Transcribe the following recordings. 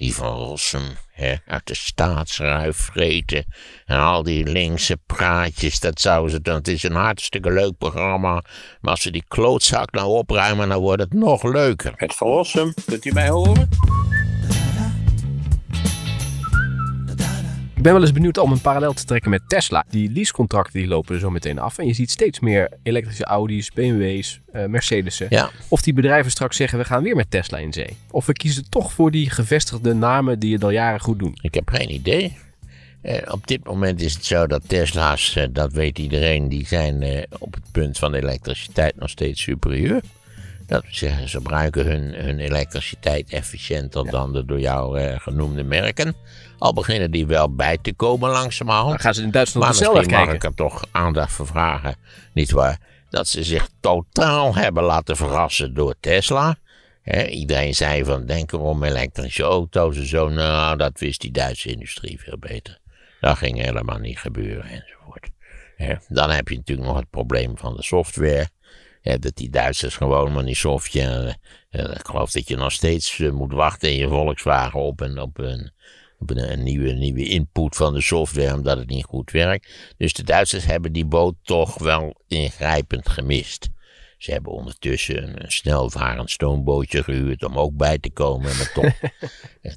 Die van Rossum, hè, uit de staatsruif vreten. En al die linkse praatjes, dat zouden ze doen. Het is een hartstikke leuk programma. Maar als ze die klootzak nou opruimen, dan wordt het nog leuker. Het van Rossum, kunt u mij horen? Ik ben wel eens benieuwd om een parallel te trekken met Tesla. Die leasecontracten die lopen er zo meteen af. En je ziet steeds meer elektrische Audi's, BMW's, uh, eh, Mercedes'en. Of die bedrijven straks zeggen, we gaan weer met Tesla in zee. Of we kiezen toch voor die gevestigde namen die het al jaren goed doen. Ik heb geen idee. Eh, op dit moment is het zo dat Tesla's, eh, dat weet iedereen, die zijn op het punt van elektriciteit nog steeds superieur. Dat zeggen, ze gebruiken hun, hun elektriciteit efficiënter dan de door jou eh, genoemde merken. Al beginnen die wel bij te komen langzamerhand. Dan gaan ze in Duitsland maar zelf kijken. mag ik er toch aandacht voor vragen, nietwaar? Dat ze zich totaal hebben laten verrassen door Tesla. iedereen zei van, denken we om elektrische auto's en zo. Nou, dat wist die Duitse industrie veel beter. Dat ging helemaal niet gebeuren enzovoort. dan heb je natuurlijk nog het probleem van de software dat die Duitsers gewoon maar niet software, eh, eh, ik geloof dat je nog steeds eh, moet wachten in je Volkswagen op een, op een, op een, nieuwe, nieuwe input van de software omdat het niet goed werkt. Dus de Duitsers hebben die boot toch wel ingrijpend gemist. Ze hebben ondertussen een, snelvarend stoombootje gehuurd om ook bij te komen. Maar toch,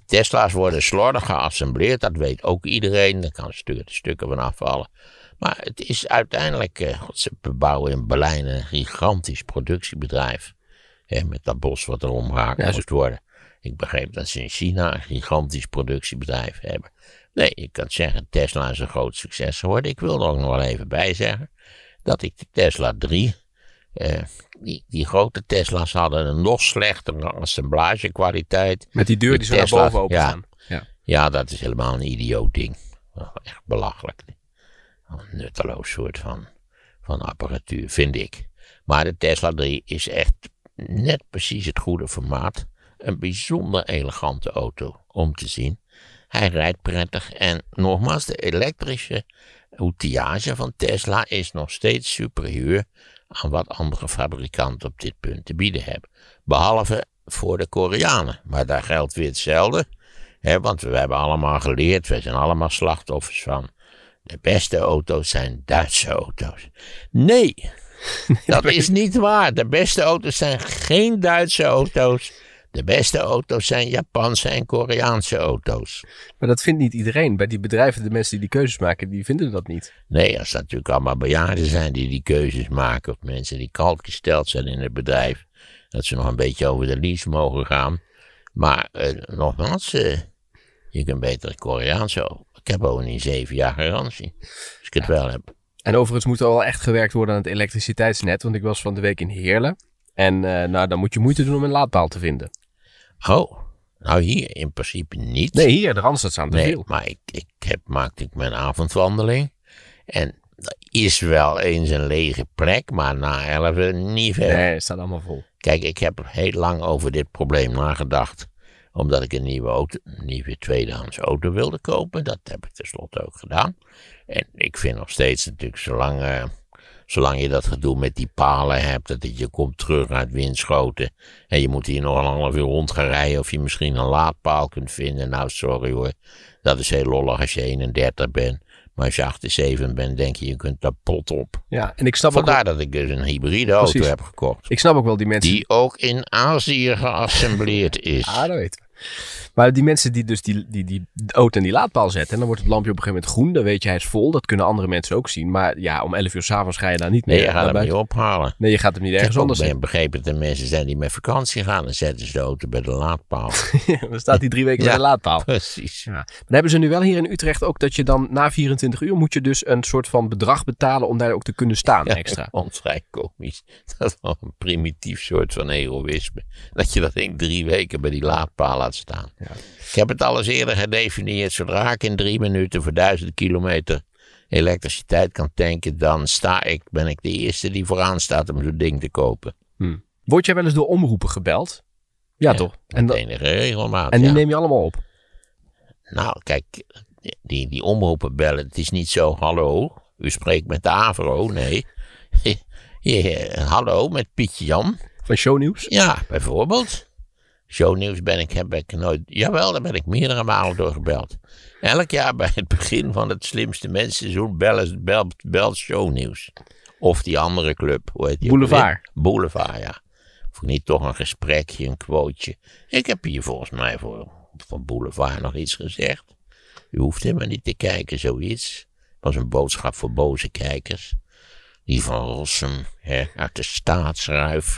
Tesla's worden slordig geassembleerd, dat weet ook iedereen. Daar kan een stukken van afvallen. Maar het is uiteindelijk, uh, ze bouwen in Berlijn een gigantisch productiebedrijf. Hè, met dat bos wat er omgehaakt ja, moest worden. Ik begreep dat ze in China een gigantisch productiebedrijf hebben. Nee, je kan zeggen, Tesla is een groot succes geworden. Ik wil er ook nog wel even bij zeggen dat ik de Tesla 3, eh, die, die, grote Tesla's hadden een nog slechtere assemblagekwaliteit. Met die deur die, ze zo bovenop naar boven ja, ja, ja. dat is helemaal een idioot ding. Echt belachelijk nutteloos soort van, van apparatuur, vind ik. Maar de Tesla 3 is echt net precies het goede formaat. Een bijzonder elegante auto om te zien. Hij rijdt prettig en nogmaals, de elektrische outillage van Tesla is nog steeds superieur aan wat andere fabrikanten op dit punt te bieden hebben. Behalve voor de Koreanen, maar daar geldt weer hetzelfde. Hè, want we hebben allemaal geleerd, we zijn allemaal slachtoffers van de beste auto's zijn Duitse auto's. Nee, dat is niet waar. De beste auto's zijn geen Duitse auto's. De beste auto's zijn Japanse en Koreaanse auto's. Maar dat vindt niet iedereen. Bij die bedrijven, de mensen die die keuzes maken, die vinden dat niet. Nee, als dat natuurlijk allemaal bejaarden zijn die die keuzes maken. Of mensen die kalk gesteld zijn in het bedrijf. Dat ze nog een beetje over de lease mogen gaan. Maar eh, nogmaals, eh, je kunt beter Koreaanse ik heb ook niet zeven jaar garantie. Als ik het wel heb. En overigens moet er wel echt gewerkt worden aan het elektriciteitsnet. Want ik was van de week in Heerlen. En eh, nou, dan moet je moeite doen om een laadpaal te vinden. Oh, nou hier in principe niet. Nee, hier de Randstad aan veel. nee, veel. maar ik, ik heb, maakte ik mijn avondwandeling. En dat is wel eens een lege plek, maar na elf niet verder. Nee, het staat allemaal vol. Kijk, ik heb heel lang over dit probleem nagedacht omdat ik een nieuwe, auto, nieuwe tweedehands auto wilde kopen. Dat heb ik tenslotte ook gedaan. En ik vind nog steeds natuurlijk, zolang, eh, zolang je dat gedoe met die palen hebt, dat je komt terug uit windschoten en je moet hier nog een half uur rond gaan rijden of je misschien een laadpaal kunt vinden. Nou, sorry hoor, dat is heel lollig als je 31 bent. Maar als je 78 bent, denk je, je kunt daar pot op. Ja, en ik snap Vandaar ook dat ik dus een hybride auto heb gekocht. Ik snap ook wel die mensen. Die ook in Azië geassembleerd is. Ah, dat weet maar die mensen die dus die, die, die auto en die laadpaal zetten. En dan wordt het lampje op een gegeven moment groen. Dan weet je hij is vol. Dat kunnen andere mensen ook zien. Maar ja, om 11 uur s'avonds ga je daar niet meer. Nee, je gaat hem niet ophalen. Nee, je gaat hem niet ergens anders. Ik heb begrepen dat er mensen zijn die met vakantie gaan. En zetten ze de auto bij de laadpaal. dan staat hij drie weken bij de laadpaal. Precies. Ja. Maar dan hebben ze nu wel hier in Utrecht ook dat je dan na 24 uur moet je dus een soort van bedrag betalen om daar ook te kunnen staan ja, extra. Ons vrij komisch. Dat is wel een primitief soort van egoïsme. Dat je dat in drie weken bij die laadpaal laat staan. Ja. Ik heb het al eerder gedefinieerd. Zodra ik in drie minuten voor duizend kilometer elektriciteit kan tanken, dan sta ik, ben ik de eerste die vooraan staat om zo'n ding te kopen. Hm. Word jij wel eens door omroepen gebeld? Ja, toch? En enige regelmaat. En die neem je allemaal op? Nou, kijk, die, die omroepen bellen. Het is niet zo, hallo, u spreekt met de Avro. Nee. hallo, met Pietje Jan. Van shownieuws? Ja, bijvoorbeeld shownieuws ben ik, heb ik nooit. Jawel, daar ben ik meerdere malen door gebeld. Elk jaar bij het begin van het slimste mensenseizoen belt bel, bel shownieuws. Of die andere club, hoe heet die? Boulevard. Boulevard, ja. Of niet toch een gesprekje, een quoteje. Ik heb hier volgens mij voor, van Boulevard nog iets gezegd. U hoeft helemaal niet te kijken, zoiets. Het was een boodschap voor boze kijkers. Die van Rossum, hè, uit de staatsruif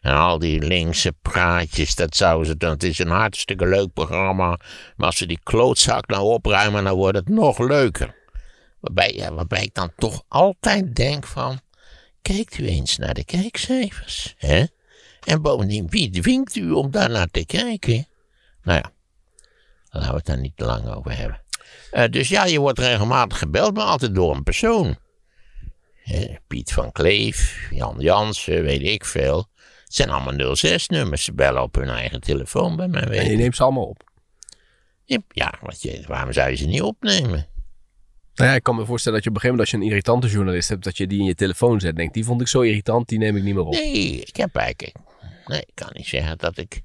En al die linkse praatjes, dat zouden ze doen. Het is een hartstikke leuk programma. Maar als ze die klootzak nou opruimen, dan wordt het nog leuker. Waarbij, ja, waarbij ik dan toch altijd denk van... Kijkt u eens naar de kijkcijfers, hè? En bovendien, wie dwingt u om daarnaar te kijken? Nou ja, laten we het daar niet te lang over hebben. Eh, dus ja, je wordt regelmatig gebeld, maar altijd door een persoon. Piet van Kleef, Jan Jansen, weet ik veel. Het zijn allemaal 06-nummers. Ze bellen op hun eigen telefoon bij mij. En je neemt ze allemaal op? Ja, wat je, waarom zou je ze niet opnemen? Nou ja, ik kan me voorstellen dat je op een gegeven moment, als je een irritante journalist hebt, dat je die in je telefoon zet. Denkt, die vond ik zo irritant, die neem ik niet meer op. Nee, ik heb eigenlijk. Nee, ik kan niet zeggen dat ik.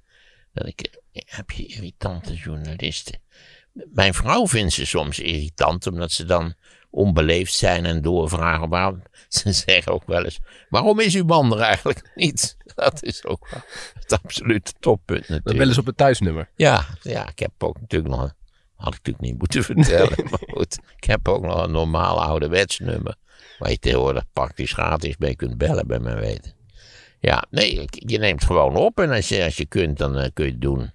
Dat ik eh, heb je irritante journalisten. Mijn vrouw vindt ze soms irritant, omdat ze dan onbeleefd zijn en doorvragen. Maar ze zeggen ook wel eens: waarom is uw man er eigenlijk niet? Dat is ook het absolute toppunt. Natuurlijk. wel eens op het thuisnummer. Ja, ja, ik heb ook natuurlijk nog. Had ik natuurlijk niet moeten vertellen. Maar goed, ik heb ook nog een normaal ouderwets nummer. Waar je tegenwoordig praktisch gratis mee kunt bellen, bij mijn weten. Ja, nee, je neemt gewoon op. En als je, als je kunt, dan eh, kun je het doen.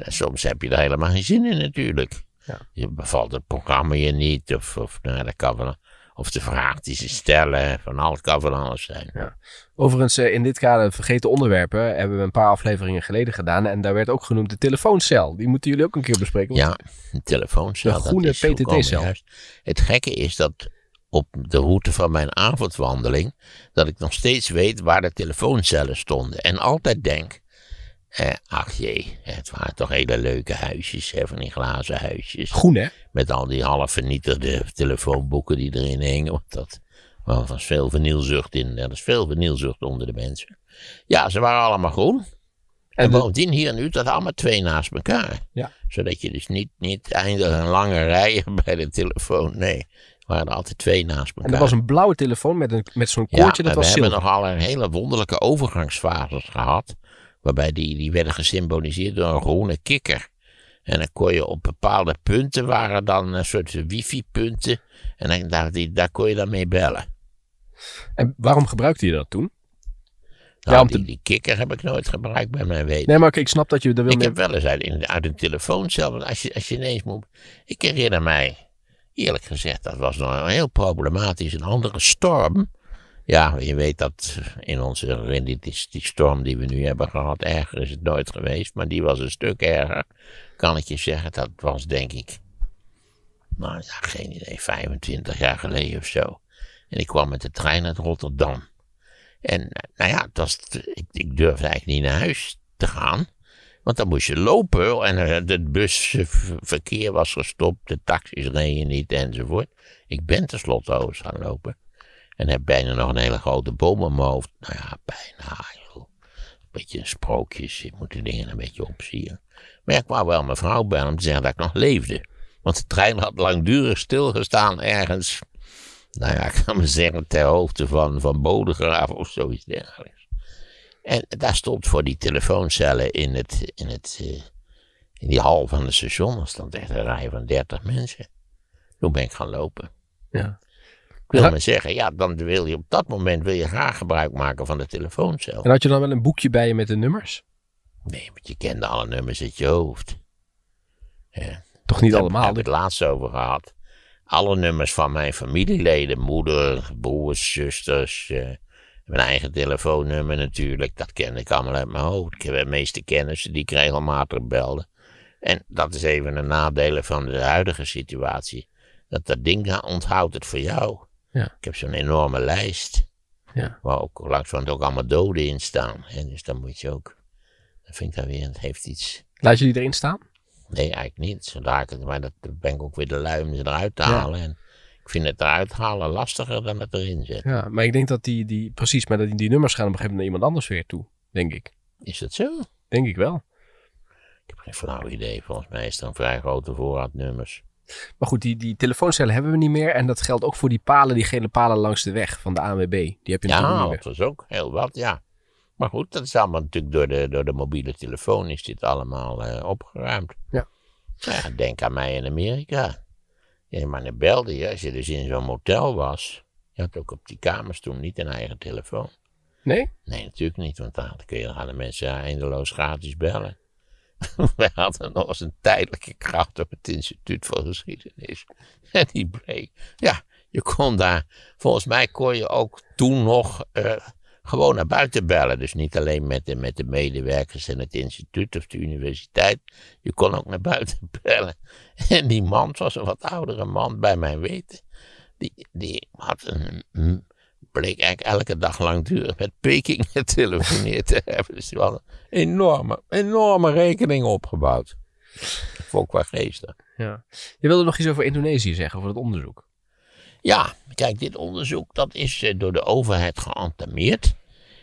En soms heb je er helemaal geen zin in natuurlijk. Ja. Je bevalt het programma je niet, of, of nou, of de vraag die ze stellen, van alles kan van alles zijn. Ja. Overigens, eh, in dit kader vergeten onderwerpen hebben we een paar afleveringen geleden gedaan. En daar werd ook genoemd de telefooncel. Die moeten jullie ook een keer bespreken. Ja, de telefooncel. De groene PTT-cel. Het gekke is dat op de route van mijn avondwandeling, dat ik nog steeds weet waar de telefooncellen stonden. En altijd denk, eh, ach jee, het waren toch hele leuke huisjes, hè, van die glazen huisjes. Groen hè? Met al die half vernietigde telefoonboeken die erin hingen. Want dat er was veel vernielzucht in. Er is veel vernielzucht onder de mensen. Ja, ze waren allemaal groen. En, bovendien hier nu, dat allemaal twee naast elkaar. Ja. Zodat je dus niet, niet eindig een lange rij bij de telefoon. Nee, waren altijd twee naast elkaar. En er was een blauwe telefoon met, met zo'n koordje, ja, dat was we we hebben nog een hele wonderlijke overgangsfases gehad. Waarbij die, die werden gesymboliseerd door een groene kikker. En dan kon je op bepaalde punten, waren dan een soort wifi-punten. En dan, daar, daar kon je dan mee bellen. En waarom gebruikte je dat toen? Nou, ja, om te... die, kikker heb ik nooit gebruikt bij mijn weten. Nee, maar ik snap dat je er wil Ik heb wel eens uit, uit een telefoon zelf, als je, als je ineens moet... Ik herinner mij, eerlijk gezegd, dat was nog een heel problematisch. Een andere storm ja, je weet dat in onze storm die we nu hebben gehad, erger is het nooit geweest, maar die was een stuk erger, kan ik je zeggen. Dat was denk ik, nou ja, geen idee, 25 jaar geleden of zo. En ik kwam met de trein uit Rotterdam. En nou ja, het ik, ik durfde eigenlijk niet naar huis te gaan. Want dan moest je lopen en het eh, busverkeer was gestopt, de taxis reden niet enzovoort. Ik ben tenslotte over gaan lopen. En heb bijna nog een hele grote boom aan mijn hoofd. Nou ja, bijna. Een beetje sprookjes. Ik moet die dingen een beetje opzien. Maar ik kwam wel mijn vrouw bij om te zeggen dat ik nog leefde. Want de trein had langdurig stilgestaan ergens. Nou ja, ik kan me zeggen ter hoogte van, van Bodegraaf of zoiets dergelijks. En daar stond voor die telefooncellen in, het, in, het, eh, in die hal van het station. Er stond echt een rij van 30 mensen. Toen ben ik gaan lopen. Ja wil ja. zeggen, ja, dan wil je op dat moment wil je graag gebruik maken van de telefooncel. En had je dan wel een boekje bij je met de nummers? Nee, want je kende alle nummers uit je hoofd. Ja. Toch niet allemaal? Daar heb ik het laatst over gehad. Alle nummers van mijn familieleden, moeder, broers, zusters, eh, mijn eigen telefoonnummer natuurlijk, dat kende ik allemaal uit mijn hoofd. Ik heb de meeste kennissen die ik regelmatig belde. En dat is even een nadelen van de huidige situatie. Dat dat ding onthoudt het voor jou. Ja. Ik heb zo'n enorme lijst. Ja. Waar ook langzamerhand ook allemaal doden in staan. Hè? Dus dan moet je ook. dan vind ik dat weer, het heeft iets. Laat je die erin staan? Nee, eigenlijk niet. Zodra ik, maar dat ben ik ook weer de lui om ze eruit te halen. En ik vind het eruit halen lastiger dan het erin zetten. Ja, maar ik denk dat die, die precies, maar dat die, nummers gaan op een gegeven moment naar iemand anders weer toe, denk ik. Is dat zo? Denk ik wel. Ik heb geen flauw idee. Volgens mij is er een vrij grote voorraad nummers. Maar goed, die, die telefooncellen hebben we niet meer. En dat geldt ook voor die palen, die gele palen langs de weg van de ANWB. Die heb je niet meer. Ja, dat was ook heel wat, ja. Maar goed, dat is allemaal natuurlijk door de, door de mobiele telefoon is dit allemaal eh, opgeruimd. Ja. ja. Denk aan mij in Amerika. Ja, maar belde je, als je dus in zo'n motel was, je had ook op die kamers toen niet een eigen telefoon. Nee? Nee, natuurlijk niet, want dan kun je, gaan de mensen eindeloos gratis bellen. Wij hadden nog eens een tijdelijke kracht op het instituut voor geschiedenis. En die bleek, ja, je kon daar, volgens mij kon je ook toen nog eh, gewoon naar buiten bellen. Dus niet alleen met de, met de medewerkers in het instituut of de universiteit. Je kon ook naar buiten bellen. En die man was een wat oudere man bij mijn weten. Die, die had een bleek eigenlijk elke dag langdurig met Peking getelefoneerd te hebben. Dus die hadden een enorme, enorme rekening opgebouwd. voor qua geesten. Ja. Je wilde nog iets over Indonesië zeggen, over het onderzoek. Ja, kijk, dit onderzoek dat is eh, door de overheid geantameerd.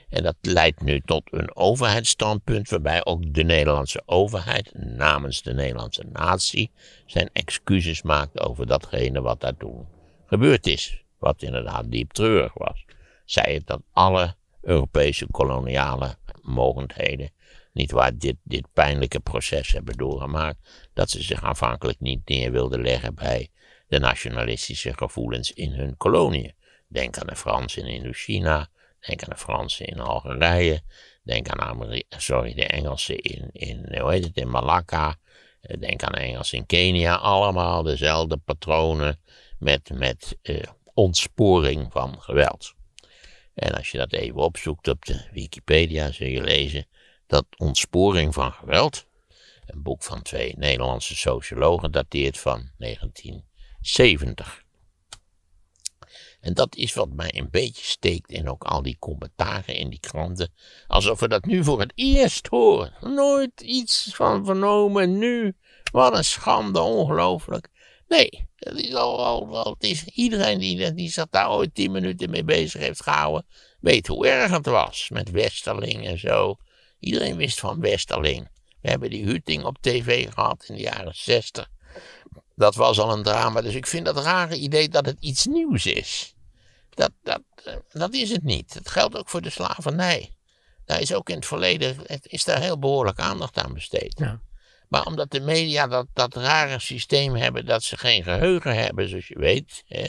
En dat leidt nu tot een overheidsstandpunt waarbij ook de Nederlandse overheid namens de Nederlandse natie zijn excuses maakt over datgene wat daar toen gebeurd is wat inderdaad diep treurig was, zei het dat alle Europese koloniale mogendheden, niet waar dit, dit pijnlijke proces hebben doorgemaakt, dat ze zich aanvankelijk niet neer wilden leggen bij de nationalistische gevoelens in hun koloniën. Denk aan de Fransen in Indochina, denk aan de Fransen in Algerije, denk aan Amerika, sorry, de Engelsen in, in, hoe heet het, in Malacca, eh, denk aan de Engelsen in Kenia, allemaal dezelfde patronen met, met eh, ontsporing van geweld. En als je dat even opzoekt op de Wikipedia, zul je lezen dat ontsporing van geweld, een boek van twee Nederlandse sociologen, dateert van 1970. En dat is wat mij een beetje steekt in ook al die commentaren in die kranten. Alsof we dat nu voor het eerst horen. Nooit iets van vernomen nu. Wat een schande, ongelooflijk. Nee, al, al, iedereen die, die zich daar ooit tien minuten mee bezig heeft gehouden, weet hoe erg het was met Westerling en zo. Iedereen wist van Westerling. We hebben die Huting op tv gehad in de jaren zestig. Dat was al een drama, dus ik vind dat rare idee dat het iets nieuws is. Dat, dat, eh, dat is het niet. Dat geldt ook voor de slavernij. Daar is ook in het verleden is daar heel behoorlijk aandacht aan besteed. Ja. Maar omdat de media dat, dat rare systeem hebben dat ze geen geheugen hebben, zoals je weet. Hè?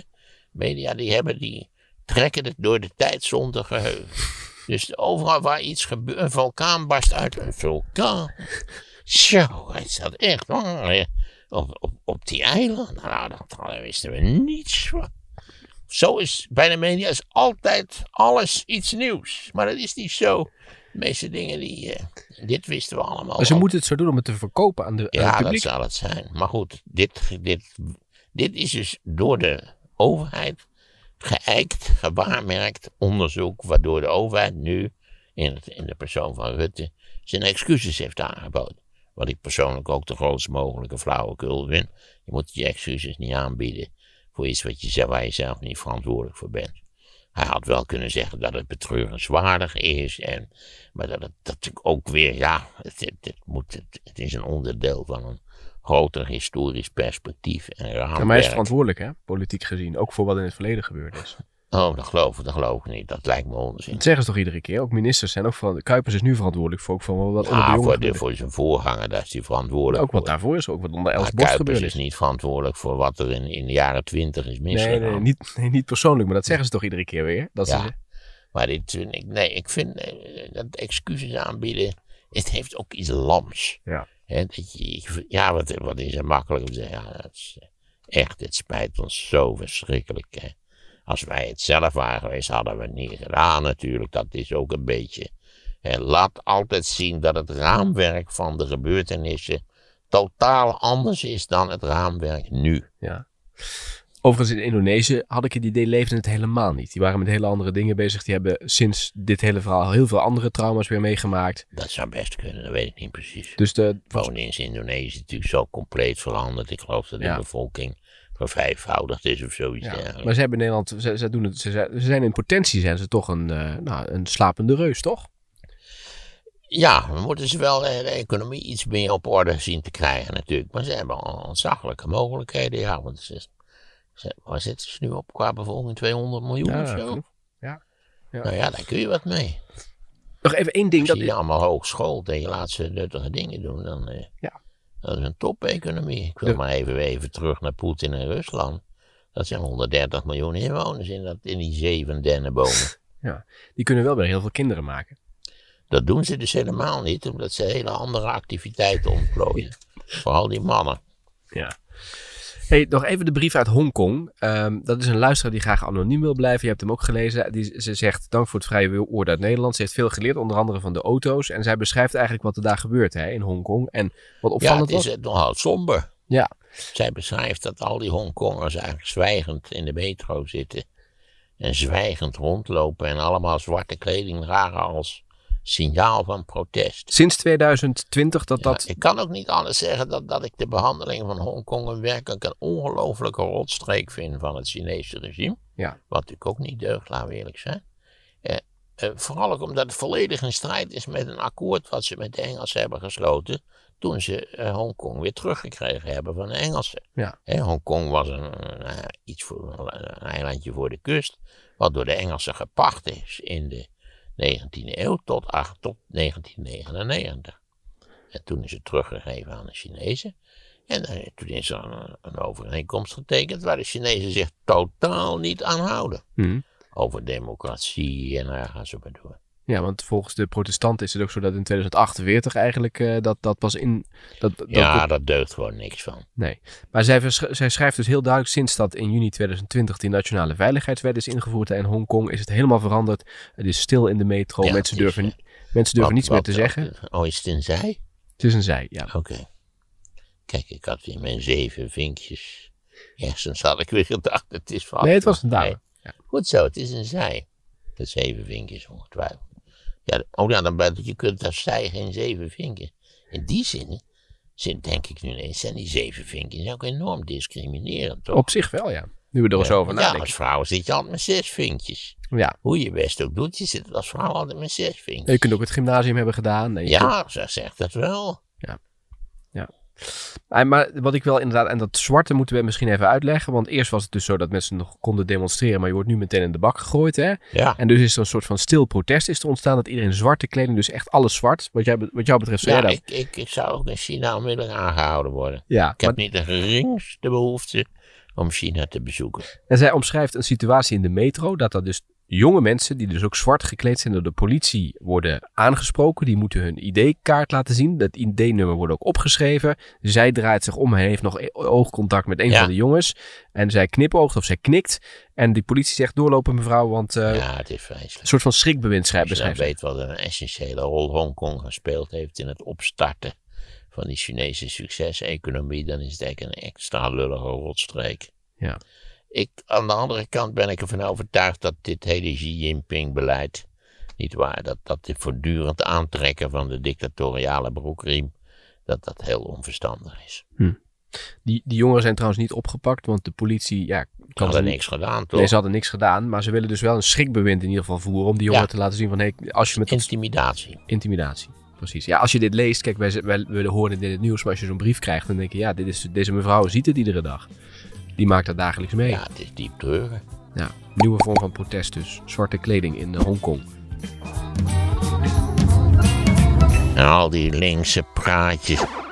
Media die hebben die trekken het door de tijd zonder geheugen. Dus overal waar iets gebeurt, een vulkaan barst uit een vulkaan. Zo, is dat echt hoor, op, op, op die eilanden. Nou, dat, daar wisten we niets van. Zo is bij de media is altijd alles iets nieuws. Maar dat is niet zo. De meeste dingen die. Eh, dit wisten we allemaal. Maar ze moeten het zo doen om het te verkopen aan de. Ja, dat zal het zijn. Maar goed, dit, dit, dit is dus door de overheid geëikt, gewaarmerkt onderzoek. Waardoor de overheid nu, in, in de persoon van Rutte, zijn excuses heeft aangeboden. Wat ik persoonlijk ook de grootst mogelijke flauwekul vind. Je moet je excuses niet aanbieden voor iets wat je, waar je zelf niet verantwoordelijk voor bent. Hij had wel kunnen zeggen dat het betreurenswaardig is. En, maar dat het dat ook weer, ja, het, moet, het, is een onderdeel van een groter historisch perspectief en Ja, maar hij is verantwoordelijk, hè, politiek gezien, ook voor wat in het verleden gebeurd is. Oh, dat geloof ik, dat geloof ik niet. Dat lijkt me onzin. Dat zeggen ze toch iedere keer? Ook ministers zijn ook van. Kuipers is nu verantwoordelijk voor ook van wat onder ja, voor, de, voor zijn voorganger, daar is hij verantwoordelijk. ook wat daarvoor is, ook wat onder Els Bos is. niet verantwoordelijk voor wat er in, in de jaren twintig is misgegaan. Nee, nee, niet, nee, niet persoonlijk, maar dat zeggen ze toch iedere keer weer? Dat ja, ze... maar dit, nee, ik vind eh, dat excuses aanbieden, het heeft ook iets lams. Ja, He, dat je, ja wat, wat is er makkelijk om te zeggen? Ja, dat is, eh, echt, het spijt ons zo verschrikkelijk. Hè. Als wij het zelf waren geweest, hadden we het niet gedaan natuurlijk. Dat is ook een beetje. En laat altijd zien dat het raamwerk van de gebeurtenissen totaal anders is dan het raamwerk nu. Ja. Overigens, in Indonesië had ik het idee, leefden het helemaal niet. Die waren met hele andere dingen bezig. Die hebben sinds dit hele verhaal heel veel andere trauma's weer meegemaakt. Dat zou best kunnen, dat weet ik niet precies. Dus de... in Indonesië is natuurlijk zo compleet veranderd. Ik geloof dat de bevolking vervijfvoudigd is of zoiets. Ja, maar ze hebben in Nederland, ze, ze, doen het, ze, ze, zijn in potentie zijn ze toch een, eh, nou, een slapende reus, toch? Ja, we moeten ze wel eh, de economie iets meer op orde zien te krijgen natuurlijk. Maar ze hebben ontzaglijke mogelijkheden. Ja, want ze, ze, waar zitten ze nu op qua bevolking? 200 miljoen ja, of zo? Ja, ja. Nou ja, daar kun je wat mee. Nog even één ding. Als je dat... allemaal hogeschool en je laat ze nuttige dingen doen, dan... Eh, ja. Dat is een top Ik wil maar even, even terug naar Poetin en Rusland. Dat zijn 130 miljoen inwoners in, dat, in die zeven dennenbomen. Ja, die kunnen wel weer heel veel kinderen maken. Dat doen ze dus helemaal niet, omdat ze hele andere activiteiten ontplooien. Vooral die mannen. Ja. Hey, nog even de brief uit Hongkong. Um, dat is een luisteraar die graag anoniem wil blijven. Je hebt hem ook gelezen. Die, ze zegt, dank voor het vrije oor uit Nederland. Ze heeft veel geleerd, onder andere van de auto's. En zij beschrijft eigenlijk wat er daar gebeurt hè, in Hongkong. En wat opvallend ja, het is het nogal somber. Ja. Zij beschrijft dat al die Hongkongers eigenlijk zwijgend in de metro zitten. En zwijgend rondlopen en allemaal zwarte kleding dragen als signaal van protest. Sinds 2020 dat dat... Ik kan ook niet anders zeggen dat, dat ik de behandeling van Hongkong een werkelijk een ongelofelijke rotstreek vind van het Chinese regime. Ja. Wat ik ook niet deugd, laat eerlijk zijn. Eh, eh, vooral ook omdat het volledig in strijd is met een akkoord wat ze met de Engelsen hebben gesloten. Toen ze eh, Hongkong weer teruggekregen hebben van de Engelsen. Ja. Hongkong was een, een, eh, iets voor, een eilandje voor de kust, wat door de Engelsen gepacht is in de 19e eeuw tot, tot 1999. En toen is het teruggegeven aan de Chinezen. En eh, toen is er een, een overeenkomst getekend waar de Chinezen zich totaal niet aan houden. Hmm. Over democratie en daar gaan ze maar door. Ja, want volgens de protestanten is het ook zo dat in 2048 eigenlijk eh, dat, dat pas in... Dat, dat ja, dat, deugt gewoon niks van. Nee, maar zij, zij schrijft dus heel duidelijk sinds dat in juni 2020 die nationale veiligheidswet is ingevoerd in Hongkong is het helemaal veranderd. Het is stil in de metro, mensen, durven, mensen durven niets meer te zeggen. Oh, is het een zij? Het is een zij, ja. Oké. Kijk, ik had in mijn zeven vinkjes ergens had ik weer gedacht, het is van... Nee, het was een dame. Nee. Goed zo, het is een zij. De zeven vinkjes ongetwijfeld. Ja, oh ja, nou, dan je kunt daar stijgen geen zeven vinken. In die zin zit, denk ik nu ineens, zijn die zeven vinken ook enorm discriminerend, toch? Op zich wel, ja. Nu we er eens over nadenken. Ja, als vrouw zit je altijd met zes vinkjes. Ja. Hoe je best ook doet, je zit als vrouw altijd met zes vinkjes. je kunt ook het gymnasium hebben gedaan. ja, ze zegt dat wel. Ja maar wat ik wel inderdaad, en dat zwarte moeten we misschien even uitleggen. Want eerst was het dus zo dat mensen nog konden demonstreren, maar je wordt nu meteen in de bak gegooid. Hè? Ja. En dus is er een soort van stil protest is er ontstaan dat iedereen zwarte kleding, dus echt alles zwart. Wat, jij, wat jou betreft, zou ja, jij dat... ik, ik, zou ook in China onmiddellijk aangehouden worden. Ja, ik heb niet de geringste behoefte om China te bezoeken. En zij omschrijft een situatie in de metro, dat dat dus jonge mensen, die dus ook zwart gekleed zijn door de politie, worden aangesproken. Die moeten hun ID-kaart laten zien. Dat ID-nummer wordt ook opgeschreven. Zij draait zich om en heeft nog oogcontact met een van de jongens. En zij knipoogt of zij knikt. En die politie zegt doorlopen mevrouw, want... Eh, ja, het is vreselijk. Een soort van schrikbewind schrijft. Als weet wat een essentiële rol Hongkong gespeeld heeft in het opstarten van die Chinese succeseconomie, dan is het eigenlijk een extra lullige rotstreek. Ja. Ik, aan de andere kant ben ik ervan overtuigd dat dit hele Xi Jinping-beleid, niet waar, dat, dat dit voortdurend aantrekken van de dictatoriale broekriem, dat dat heel onverstandig is. Hm. Die, die jongeren zijn trouwens niet opgepakt, want de politie ja, ze hadden niks gedaan, toch? ze hadden niks gedaan. Maar ze willen dus wel een schrikbewind in ieder geval voeren. Om die jongeren te laten zien van... Hey, als je met intimidatie. Intimidatie, precies. Ja, als je dit leest... Kijk, wij, horen dit in het nieuws. Maar als je zo'n brief krijgt, dan denk je... Ja, dit is, deze mevrouw ziet het iedere dag die maakt dat dagelijks mee. Ja, het is diep treuren. Ja, nieuwe vorm van protest dus. Zwarte kleding in eh, Hongkong. En al die linkse praatjes.